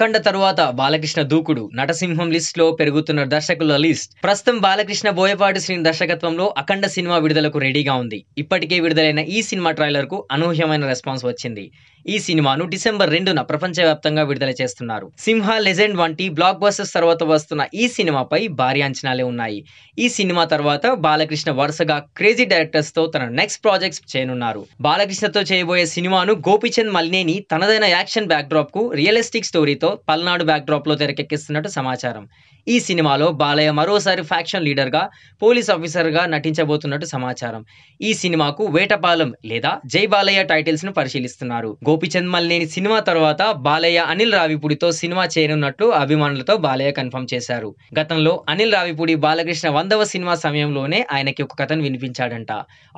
అఖండ తరువాత బాలకృష్ణ దూకుడు నటసింహం లిస్ట్ లో పెరుగుతున్న దర్శకుల లిస్ట్ ప్రస్తుతం బాలకృష్ణ బోయపాటి శ్రీ దర్శకత్వంలో అఖండ సినిమా విడుదలకు రెడీగా ఉంది ఇప్పటికే విడుదలైన ఈ సినిమా ట్రైలర్ కు అనూహ్యమైన రెస్పాన్స్ వచ్చింది ఈ సినిమాను డిసెంబర్ రెండున ప్రపంచవ్యాప్తంగా విడుదల చేస్తున్నారు సింహ లెజెండ్ వంటి బ్లాక్ బస్టర్స్ తర్వాత వస్తున్న ఈ సినిమాపై భారీ అంచనాలే ఉన్నాయి ఈ సినిమా తర్వాత బాలకృష్ణ వరుసగా క్రేజీ డైరెక్టర్స్ తో తన నెక్స్ట్ ప్రాజెక్ట్స్ చేయనున్నారు బాలకృష్ణతో చేయబోయే సినిమాను గోపిచంద్ మల్నేని తనదైన యాక్షన్ బ్యాక్ డ్రాప్ కు రియలిస్టిక్ స్టోరీతో పల్నాడు బ్యాక్ డ్రాప్ లో తెరకెక్కిస్తున్నట్టు సమాచారం ఈ సినిమాలో బాలయ్య మరోసారి ఫ్యాక్షన్ లీడర్గా పోలీస్ ఆఫీసర్గా నటించబోతున్నట్టు సమాచారం ఈ సినిమాకు వేటపాలెం లేదా జై బాలయ్య టైటిల్స్ ను పరిశీలిస్తున్నారు గోపిచంద్ మల్లేని సినిమా తర్వాత బాలయ్య అనిల్ రావిపూడితో సినిమా చేయనున్నట్లు అభిమానులతో బాలయ్య కన్ఫర్మ్ చేశారు గతంలో అనిల్ రావిపూడి బాలకృష్ణ వందవ సినిమా సమయంలోనే ఆయనకి ఒక కథను వినిపించాడంట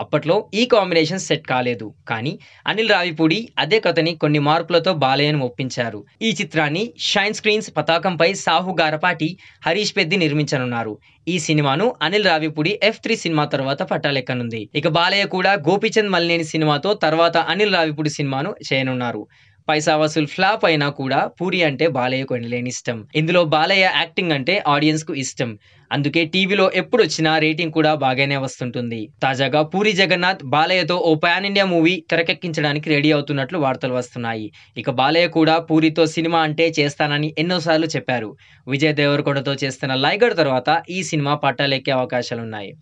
అప్పట్లో ఈ కాంబినేషన్ సెట్ కాలేదు కానీ అనిల్ రావిపూడి అదే కథని కొన్ని మార్పులతో బాలయ్యను ఒప్పించారు ఈ చిత్రాన్ని షైన్ స్క్రీన్స్ పతాకంపై సాహు గారపాటి హరీష్ పెద్ది నిర్మించనున్నారు ఈ సినిమాను Anil Ravipudi F three cinema తర్వాత పట్టాలెక్కనుంది ఇక బాలయ్య కూడా గోపిచంద్ మలినేని సినిమాతో తర్వాత అనిల్ రావిపూడి సినిమాను చేయనున్నారు పైసా వసూల్ ఫ్లాప్ అయినా కూడా పూరి అంటే బాలయ్య లేని ఇష్టం ఇందులో బాలయ్య యాక్టింగ్ అంటే ఆడియన్స్ కు ఇష్టం అందుకే టీవీలో ఎప్పుడు వచ్చినా రేటింగ్ కూడా బాగానే వస్తుంటుంది తాజాగా పూరి జగన్నాథ్ బాలయ్యతో ఓ పాన్ ఇండియా మూవీ తెరకెక్కించడానికి రెడీ అవుతున్నట్లు వార్తలు వస్తున్నాయి ఇక బాలయ్య కూడా పూరితో సినిమా అంటే చేస్తానని ఎన్నోసార్లు చెప్పారు విజయ్ దేవరకొండతో చేస్తున్న లైగర్ తర్వాత ఈ సినిమా పట్టాలెక్కే అవకాశాలున్నాయి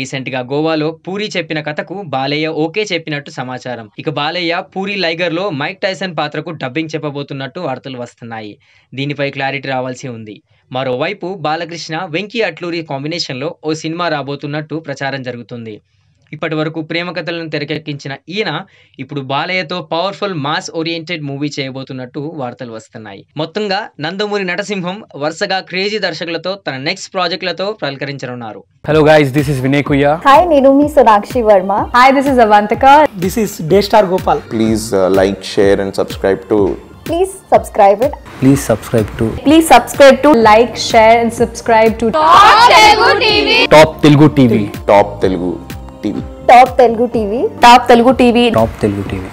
రీసెంట్గా గోవాలో పూరి చెప్పిన కథకు బాలయ్య ఓకే చెప్పినట్టు సమాచారం ఇక బాలయ్య పూరి లైగర్లో మైక్ టైసన్ పాత్రకు డబ్బింగ్ చెప్పబోతున్నట్టు వార్తలు వస్తున్నాయి దీనిపై క్లారిటీ రావాల్సి ఉంది మరోవైపు బాలకృష్ణ వెంకీ అట్లూరి కాంబినేషన్లో ఓ సినిమా రాబోతున్నట్టు ప్రచారం జరుగుతుంది ఇప్పటి వరకు ప్రేమ కథలను తెరకెక్కించిన ఈయన ఇప్పుడు బాలయ్యతో పవర్ఫుల్ మాస్ ఓరియంటెడ్ మూవీ చేయబోతున్నట్టు వార్తలు వస్తున్నాయి మొత్తంగా నందమూరి నటసింహం వరుసగా క్రేజీ దర్శకులతో తన నెక్స్ట్ ప్రాజెక్టులతో పలకరించనున్నారు hello guys this is Vinay Kuyya hi నేను మీ Sonakshi Varma hi this is Avantaka this is day star Gopal please like share and subscribe to please subscribe it please subscribe to please subscribe to like share and subscribe to top Telugu TV top Telugu TV top Telugu TV top Telugu TV top Telugu TV top Telugu TV